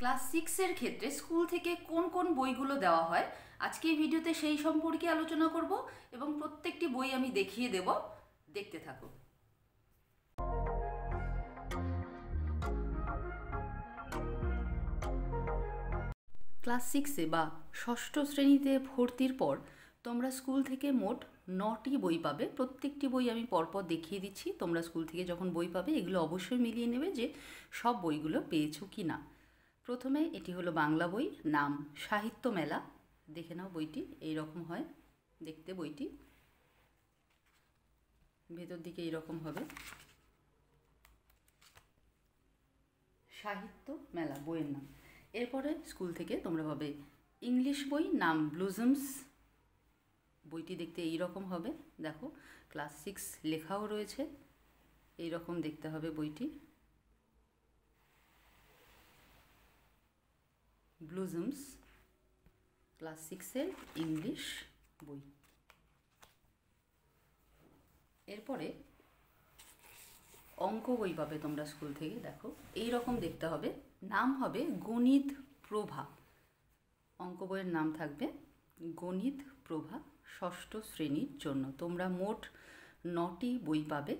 class সিক্সের ক্ষেত্রে school থেকে কোন কোন বইগুলো দেওয়া হয় আজকে এই ভিডিওতে সেই সম্পর্কে আলোচনা করব এবং প্রত্যেকটি বই আমি দেখিয়ে দেব দেখতে থাকো ক্লাস সিক্সে বা ষষ্ঠ শ্রেণীতে ভর্তির পর তোমরা স্কুল থেকে মোট নটি বই পাবে প্রত্যেকটি বই আমি পরপর দেখিয়ে দিচ্ছি তোমরা স্কুল থেকে যখন বই পাবে এগুলো অবশ্যই মিলিয়ে নেবে যে সব বইগুলো পেয়েছো কি না প্রথমে এটি হলো বাংলা বই নাম সাহিত্য মেলা দেখে নাও বইটি এই রকম হয় দেখতে বইটি ভেতর দিকে এইরকম হবে সাহিত্য মেলা বইয়ের নাম এরপরে স্কুল থেকে তোমরা পাবে ইংলিশ বই নাম ব্লুজমস বইটি দেখতে এই রকম হবে দেখো ক্লাস সিক্স লেখাও রয়েছে এই রকম দেখতে হবে বইটি ব্লুজমস ক্লাস সিক্সের ইংলিশ বই এরপরে অঙ্ক বই পাবে তোমরা স্কুল থেকে দেখো এই রকম দেখতে হবে নাম হবে গণিত প্রভা অঙ্ক বইয়ের নাম থাকবে গণিত প্রভা ষষ্ঠ শ্রেণীর জন্য তোমরা মোট নটি বই পাবে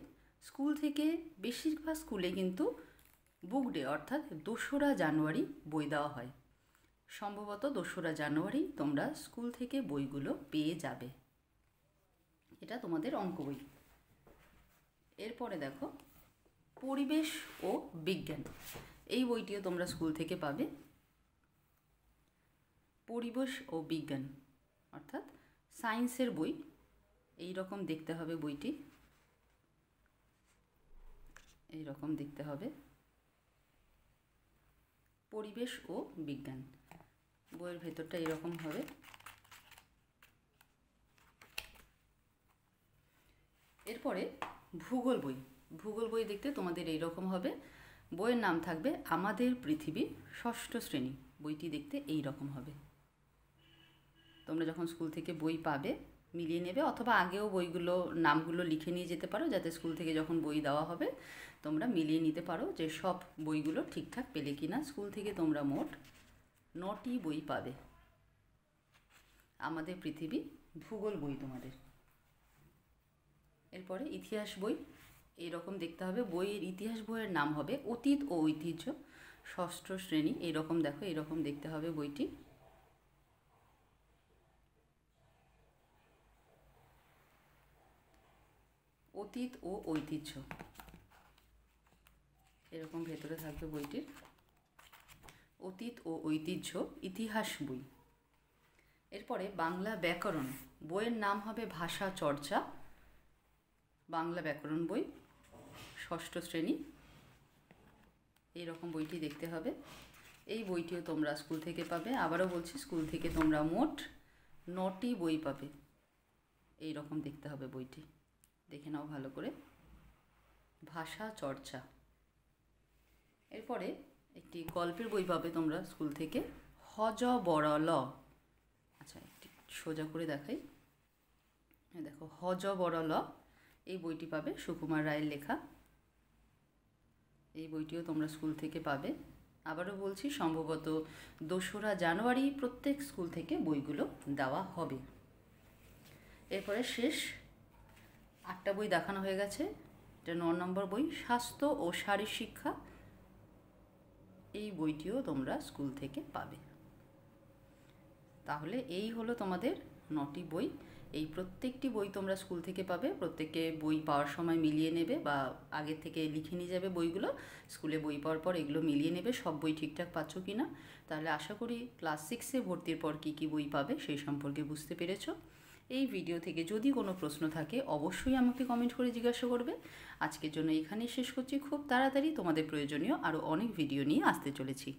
স্কুল থেকে বেশিরভাগ স্কুলে কিন্তু বুক ডে অর্থাৎ দোসরা জানুয়ারি বই দেওয়া হয় সম্ভবত দোসরা জানুয়ারি তোমরা স্কুল থেকে বইগুলো পেয়ে যাবে এটা তোমাদের অঙ্ক বই এরপরে দেখো পরিবেশ ও বিজ্ঞান এই বইটিও তোমরা স্কুল থেকে পাবে পরিবেশ ও বিজ্ঞান অর্থাৎ সায়েন্সের বই এই রকম দেখতে হবে বইটি এই রকম দেখতে হবে পরিবেশ ও বিজ্ঞান বইয়ের ভেতরটা এরকম হবে এরপরে ভূগোল বই ভূগোল বই দেখতে তোমাদের এইরকম হবে বইয়ের নাম থাকবে আমাদের পৃথিবী ষষ্ঠ শ্রেণী বইটি দেখতে এই রকম হবে তোমরা যখন স্কুল থেকে বই পাবে মিলিয়ে নেবে অথবা আগেও বইগুলো নামগুলো লিখে নিয়ে যেতে পারো যাতে স্কুল থেকে যখন বই দেওয়া হবে তোমরা মিলিয়ে নিতে পারো যে সব বইগুলো ঠিকঠাক পেলে কি না স্কুল থেকে তোমরা মোট নটি বই পাবে আমাদের পৃথিবী ভূগোল বই তোমাদের এরপরে ইতিহাস বই এরকম দেখতে হবে বইয়ের ইতিহাস বইয়ের নাম হবে অতীত ও ঐতিহ্য ষষ্ঠ শ্রেণী এরকম দেখো এরকম দেখতে হবে বইটি অতীত ও ঐতিহ্য এরকম ভেতরে থাকবে বইটির অতীত ও ঐতিহ্য ইতিহাস বই এরপরে বাংলা ব্যাকরণ বইয়ের নাম হবে ভাষা চর্চা বাংলা ব্যাকরণ বই ষষ্ঠ শ্রেণী এই রকম বইটি দেখতে হবে এই বইটিও তোমরা স্কুল থেকে পাবে আবারও বলছি স্কুল থেকে তোমরা মোট নটি বই পাবে এই রকম দেখতে হবে বইটি দেখে নাও ভালো করে ভাষা চর্চা এরপরে একটি গল্পের বই পাবে তোমরা স্কুল থেকে হজ বড়ল আচ্ছা একটি সোজা করে দেখাই দেখো হজ বড়ল এই বইটি পাবে সুকুমার রায়ের লেখা এই বইটিও তোমরা স্কুল থেকে পাবে আবারও বলছি সম্ভবত দোসরা জানুয়ারি প্রত্যেক স্কুল থেকে বইগুলো দেওয়া হবে এরপরে শেষ আটটা বই দেখানো হয়ে গেছে এটা ন নম্বর বই স্বাস্থ্য ও শারীর শিক্ষা এই বইটিও তোমরা স্কুল থেকে পাবে তাহলে এই হলো তোমাদের নটি বই এই প্রত্যেকটি বই তোমরা স্কুল থেকে পাবে প্রত্যেকে বই পাওয়ার সময় মিলিয়ে নেবে বা আগে থেকে লিখে নিয়ে যাবে বইগুলো স্কুলে বই পাওয়ার পর এগুলো মিলিয়ে নেবে সব বই ঠিকঠাক পাচ্ছ কি না তাহলে আশা করি ক্লাস সিক্সে ভর্তির পর কী কী বই পাবে সেই সম্পর্কে বুঝতে পেরেছো এই ভিডিও থেকে যদি কোনো প্রশ্ন থাকে অবশ্যই আমাকে কমেন্ট করে জিজ্ঞাসা করবে আজকের জন্য এখানেই শেষ করছি খুব তাড়াতাড়ি তোমাদের প্রয়োজনীয় আরও অনেক ভিডিও নিয়ে আসতে চলেছি